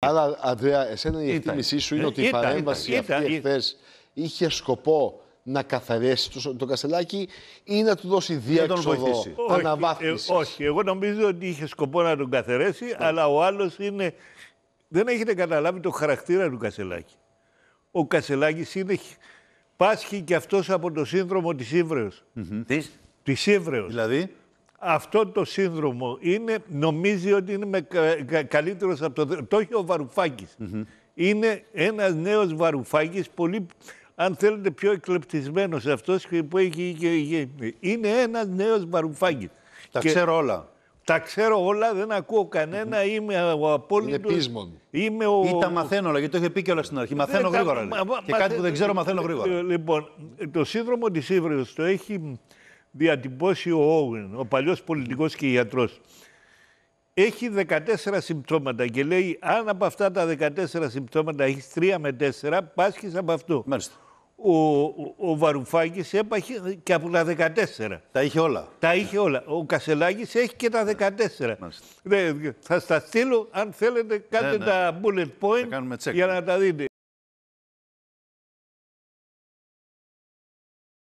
Άρα, Ανδρέα, εσένα η εκτίμησή σου είναι ε, ότι η παρέμβαση ήταν, αυτή είχε σκοπό να καθαρέσει τον το κασελάκι ή να του δώσει διέξοδο ε, αναβάθμιση. όχι, εγώ νομίζω ότι είχε σκοπό να τον καθαρέσει, ναι. αλλά ο άλλος είναι. Δεν έχετε καταλάβει το χαρακτήρα του κασελάκι. Ο κασελάκι είναι. Πάσχει και αυτός από το σύνδρομο της ηβρεο Mm -hmm. Τη Δηλαδή αυτό το σύνδρομο είναι, νομίζει ότι είναι καλύτερος από το... Το έχει ο βαρουφακης Είναι ένας νέος Βαρουφάκης, πολύ, αν θέλετε, πιο εκλεπτισμένος αυτός που έχει... Είναι ένας νέος Βαρουφάκης. Τα ξέρω όλα. Τα ξέρω όλα, δεν ακούω κανένα, mm-hmm. είμαι ο απόλυτος... Είναι ο... Ή τα μαθαίνω όλα, γιατί το είχε πει και όλα στην αρχή. Μαθαίνω γρήγορα. Μα... Και κάτι που δεν ξέρω μαθαίνω γρήγορα. Ε, λοιπόν, το σύνδρομο της Ήβριος το έχει διατυπώσει ο Όουεν, ο παλιός πολιτικός και ιατρός. Έχει 14 συμπτώματα και λέει αν από αυτά τα 14 συμπτώματα έχεις 3 με 4, πάσχεις από αυτό. Μάλιστα. Ο, ο, ο Βαρουφάκης έπαχε και από τα 14. Τα είχε όλα. Τα είχε όλα. Ο Κασελάκης έχει και τα 14. Δε, θα στα στείλω αν θέλετε ναι, κάντε ναι. τα bullet point για να τα δείτε.